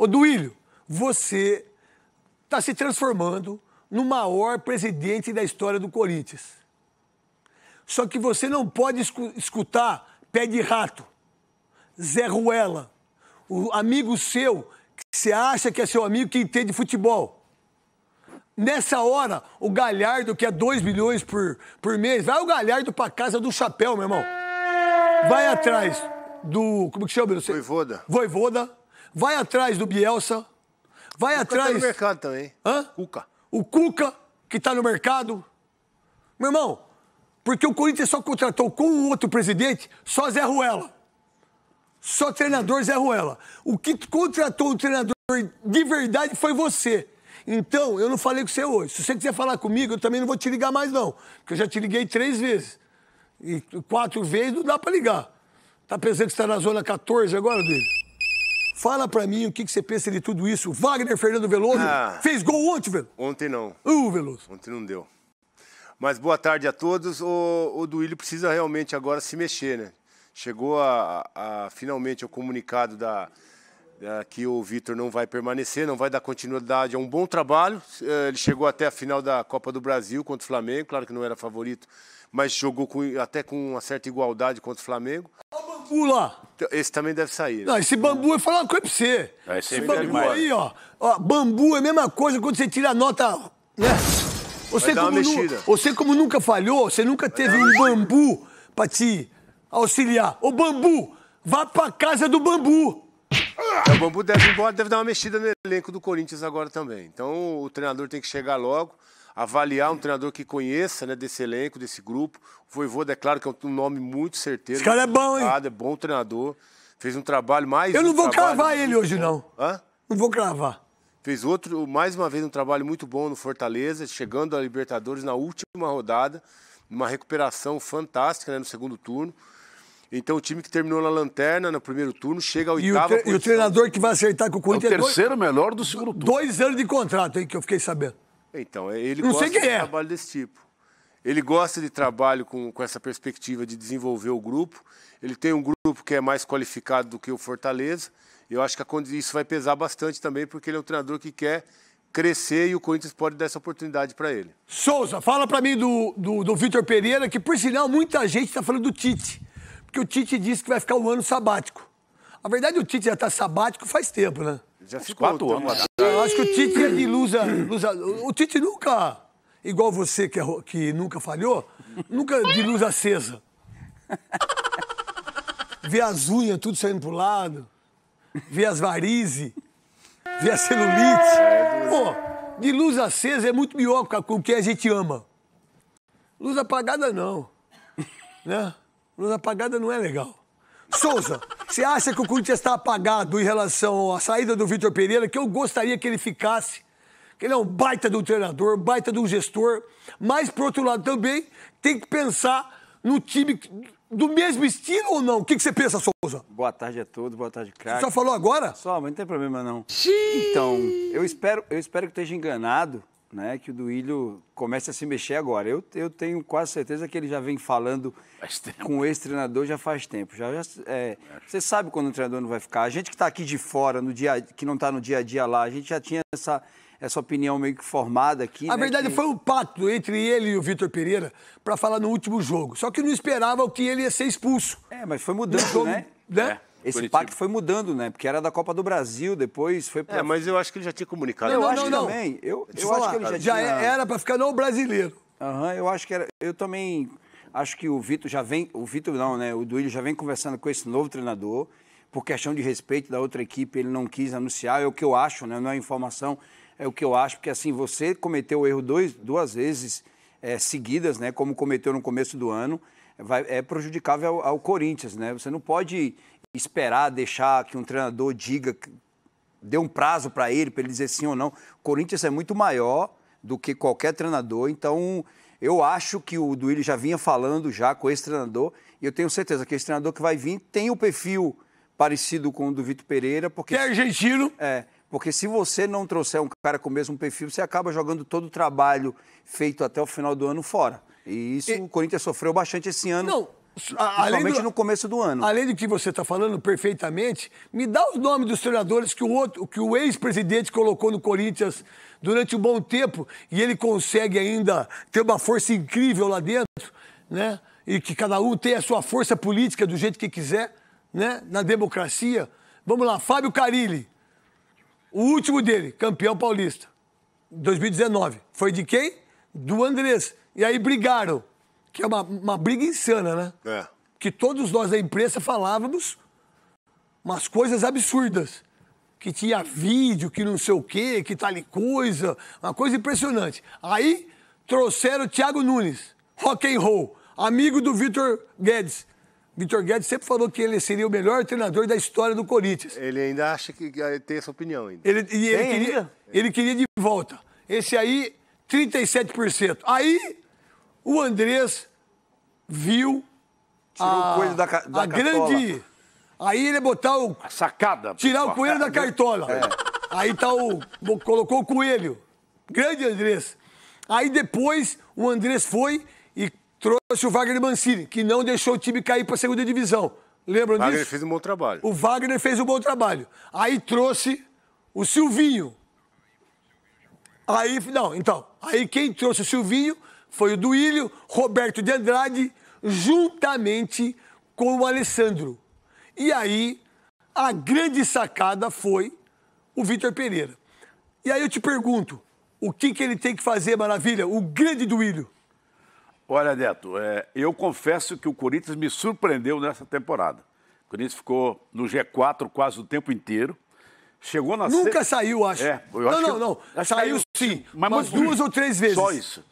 Ô, Duílio, você está se transformando no maior presidente da história do Corinthians. Só que você não pode escutar pé de rato, Zé Ruela, o amigo seu que você acha que é seu amigo que entende futebol. Nessa hora, o Galhardo, que é 2 milhões por, por mês, vai o Galhardo para casa do chapéu, meu irmão. Vai atrás do. Como que chama? Voivoda. Voivoda vai atrás do Bielsa, vai Cuca atrás. Tá no mercado também. Hã? Cuca. O Cuca, que está no mercado. Meu irmão, porque o Corinthians só contratou com o outro presidente só Zé Ruela. Só treinador Zé Ruela. O que contratou o treinador de verdade foi você. Então, eu não falei com você hoje. Se você quiser falar comigo, eu também não vou te ligar mais, não. Porque eu já te liguei três vezes. E quatro vezes não dá para ligar. Tá pensando que você tá na zona 14 agora, dele? Fala pra mim o que, que você pensa de tudo isso. Wagner Fernando Veloso ah, fez gol ontem, Veloso? Ontem não. Uh, Veloso. Ontem não deu. Mas boa tarde a todos. O, o Duílio precisa realmente agora se mexer, né? Chegou a, a, a finalmente o comunicado da, da que o Vitor não vai permanecer, não vai dar continuidade a um bom trabalho. Eh, ele chegou até a final da Copa do Brasil contra o Flamengo, claro que não era favorito, mas jogou com, até com uma certa igualdade contra o Flamengo bambu lá. Então, esse também deve sair. Não, esse bambu, eu falar uma coisa pra você. É, esse, bambu aí, ó, ó, Bambu é a mesma coisa quando você tira a nota. Né? Você, como nu, você como nunca falhou, você nunca teve um bambu pra te auxiliar. Ô bambu, vá pra casa do bambu. Então, o bambu deve ir embora, deve dar uma mexida no elenco do Corinthians agora também. Então o treinador tem que chegar logo avaliar um treinador que conheça né, desse elenco, desse grupo. O Voivoda, é claro que é um nome muito certeiro. Esse cara é bom, hein? É bom treinador. Fez um trabalho mais. Eu não um vou cravar ele hoje, bom. não. Hã? Não vou cravar. Fez outro, mais uma vez, um trabalho muito bom no Fortaleza, chegando à Libertadores na última rodada, uma recuperação fantástica né, no segundo turno. Então, o time que terminou na lanterna no primeiro turno chega ao oitavo. E, e o treinador que vai acertar com o Corinthians é o terceiro dois, melhor do segundo turno. Dois anos de contrato, hein, que eu fiquei sabendo. Então, é, ele não gosta de é. trabalho desse tipo. Ele gosta de trabalho com, com essa perspectiva de desenvolver o grupo. Ele tem um grupo que é mais qualificado do que o Fortaleza. Eu acho que isso vai pesar bastante também, porque ele é um treinador que quer crescer e o Corinthians pode dar essa oportunidade para ele. Souza, fala para mim do, do, do Vitor Pereira, que por sinal muita gente está falando do Tite. Porque o Tite disse que vai ficar um ano sabático. A verdade, o Tite já está sabático faz tempo, né? Já ficou quatro anos. Eu acho que o Tite é de lusa, lusa. O Tite nunca, igual você que, é, que nunca falhou, nunca de luz acesa. Vê as unhas tudo saindo pro lado, vê as varizes, vê a celulite. É, é Pô, de luz acesa é muito melhor com o que a gente ama. Luz apagada não, né? Luz apagada não é legal. Souza, você acha que o Corinthians está apagado em relação à saída do Vitor Pereira, que eu gostaria que ele ficasse? Que ele é um baita do treinador, baita do gestor, mas, por outro lado, também tem que pensar no time do mesmo estilo ou não? O que, que você pensa, Souza? Boa tarde a todos, boa tarde, cara. Você só falou agora? Só, mas não tem problema não. Xiii. Então, eu espero, eu espero que esteja enganado, né, que o Duílio comece a se mexer agora. Eu, eu tenho quase certeza que ele já vem falando com esse treinador já faz tempo. Já, já é, é, você sabe quando o treinador não vai ficar. A gente que está aqui de fora, no dia, que não está no dia a dia lá, a gente já tinha essa, essa opinião meio que formada aqui. A né, verdade que... foi um pacto entre ele e o Vitor Pereira para falar no último jogo. Só que não esperava que ele ia ser expulso. É, mas foi mudando, jogo, né? né? É. Esse Curitiba. pacto foi mudando, né? Porque era da Copa do Brasil, depois foi pra... É, mas eu acho que ele já tinha comunicado. Não, eu não, acho não, também. Eu, eu falar, acho que ele já, já tinha... era para ficar no brasileiro. Aham, uhum, eu acho que era... Eu também acho que o Vitor já vem... O Vitor não, né? O Duílio já vem conversando com esse novo treinador. Por questão de respeito da outra equipe, ele não quis anunciar. É o que eu acho, né? Não é informação, é o que eu acho. Porque, assim, você cometeu o erro dois, duas vezes é, seguidas, né? Como cometeu no começo do ano. Vai, é prejudicável ao, ao, Corinthians, né? Você não pode esperar, deixar que um treinador diga, dê um prazo para ele, para ele dizer sim ou não. O Corinthians é muito maior do que qualquer treinador, então eu acho que o Duílio já vinha falando já com esse treinador, e eu tenho certeza que esse treinador que vai vir tem o perfil parecido com o do Vitor Pereira, porque... Que é argentino. É, porque se você não trouxer um cara com o mesmo perfil, você acaba jogando todo o trabalho feito até o final do ano fora. E isso e... o Corinthians sofreu bastante esse ano. Não Principalmente do, no começo do ano. Além do que você está falando perfeitamente, me dá os nomes dos treinadores que o, outro, que o ex-presidente colocou no Corinthians durante um bom tempo e ele consegue ainda ter uma força incrível lá dentro, né? E que cada um tem a sua força política do jeito que quiser, né? Na democracia. Vamos lá, Fábio Carilli. O último dele, campeão paulista. 2019. Foi de quem? Do Andrés. E aí brigaram que é uma, uma briga insana, né? É. Que todos nós da imprensa falávamos umas coisas absurdas. Que tinha vídeo, que não sei o quê, que tal coisa. Uma coisa impressionante. Aí trouxeram o Thiago Nunes, rock and roll, amigo do Vitor Guedes. Vitor Guedes sempre falou que ele seria o melhor treinador da história do Corinthians. Ele ainda acha que tem essa opinião ainda. Ele, ele, Tem queria, ele queria de volta. Esse aí, 37%. Aí o Andrés viu Tirou a, coelho da, da a grande. Aí ele botar o. A sacada. Tirar o coelho da cartola. É. Aí tá o. Colocou o coelho. Grande Andrés. Aí depois o Andrés foi e trouxe o Wagner Mancini, que não deixou o time cair para a segunda divisão. Lembram Wagner disso? O Wagner fez um bom trabalho. O Wagner fez um bom trabalho. Aí trouxe o Silvinho. Aí, não, então, aí quem trouxe o Silvinho foi o Duílio, Roberto de Andrade, juntamente com o Alessandro. E aí, a grande sacada foi o Vitor Pereira. E aí eu te pergunto, o que, que ele tem que fazer, Maravilha? O grande Duílio. Olha, Neto, é, eu confesso que o Corinthians me surpreendeu nessa temporada. O Corinthians ficou no G4 quase o tempo inteiro. Chegou na Nunca se... saiu, acho. É, eu não, acho não, que... não. Acho saiu, sim. Mas umas duas ou três vezes. Só isso.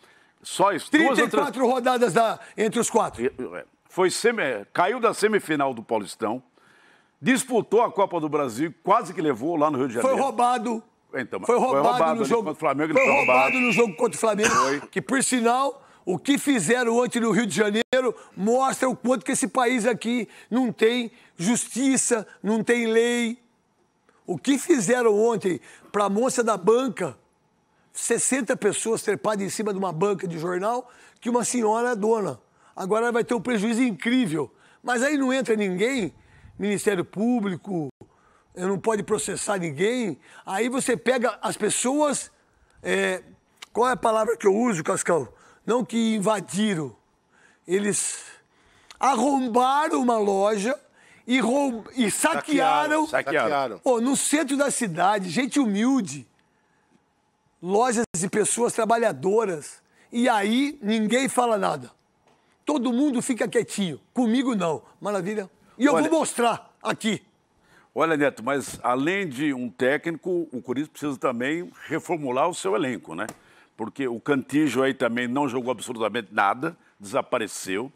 Só isso. 34 rodadas da, entre os quatro. É, foi semi, caiu da semifinal do Paulistão, disputou a Copa do Brasil, quase que levou lá no Rio de Janeiro. Foi roubado. Então, foi roubado, foi roubado no jogo Flamengo, foi, foi roubado, roubado no jogo contra o Flamengo. Foi. Que por sinal, o que fizeram ontem no Rio de Janeiro mostra o quanto que esse país aqui não tem justiça, não tem lei. O que fizeram ontem para a moça da banca 60 pessoas trepadas em cima de uma banca de jornal que uma senhora é dona. Agora vai ter um prejuízo incrível. Mas aí não entra ninguém, Ministério Público, eh, não pode processar ninguém. Aí você pega as pessoas. É, qual é a palavra que eu uso, Cascão? Não que invadiram. Eles arrombaram uma loja e, roub... e saquearam. Saquearam. saquearam. Oh, no centro da cidade, gente humilde lojas e pessoas trabalhadoras. E aí ninguém fala nada. Todo mundo fica quietinho. Comigo não. Maravilha? E eu Olha... vou mostrar aqui. Olha, Neto, mas além de um técnico, o Corinthians precisa também reformular o seu elenco, né? Porque o Cantígio aí também não jogou absolutamente nada, desapareceu.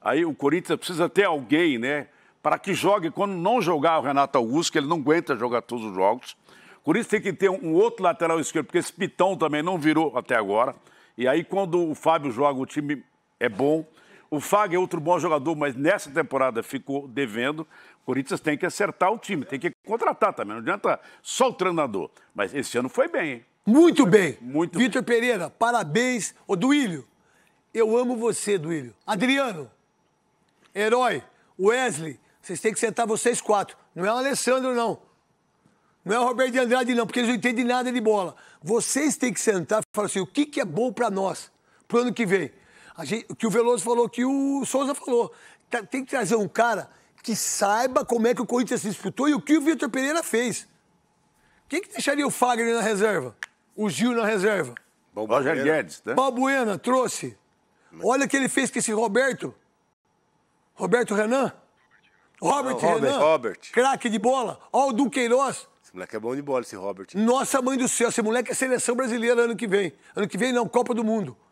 Aí o Corinthians precisa ter alguém, né? Para que jogue quando não jogar o Renato Augusto, que ele não aguenta jogar todos os jogos. Por isso tem que ter um outro lateral esquerdo, porque esse Pitão também não virou até agora. E aí, quando o Fábio joga, o time é bom. O Fag é outro bom jogador, mas nessa temporada ficou devendo. O Corinthians tem que acertar o time, tem que contratar também. Não adianta só o treinador. Mas esse ano foi bem, hein? Muito foi bem. bem. Muito Vitor Pereira, parabéns. Ô, Duílio, eu amo você, Duílio. Adriano, herói, Wesley, vocês têm que sentar vocês quatro. Não é o Alessandro, não. Não é o Roberto de Andrade, não, porque eles não entendem nada de bola. Vocês têm que sentar e falar assim: o que, que é bom para nós, pro ano que vem? A gente, que o Veloso falou, que o Souza falou. Tá, tem que trazer um cara que saiba como é que o Corinthians se disputou e o que o Vitor Pereira fez. Quem que deixaria o Fagner na reserva? O Gil na reserva? Roger Guedes, né? Balbuena, trouxe. Olha o que ele fez com esse Roberto. Roberto Renan? Robert, Robert Renan. Robert. Craque de bola. Olha o Duqueiroz moleque é bom de bola, esse Robert. Nossa, mãe do céu, esse moleque é seleção brasileira ano que vem. Ano que vem não, Copa do Mundo.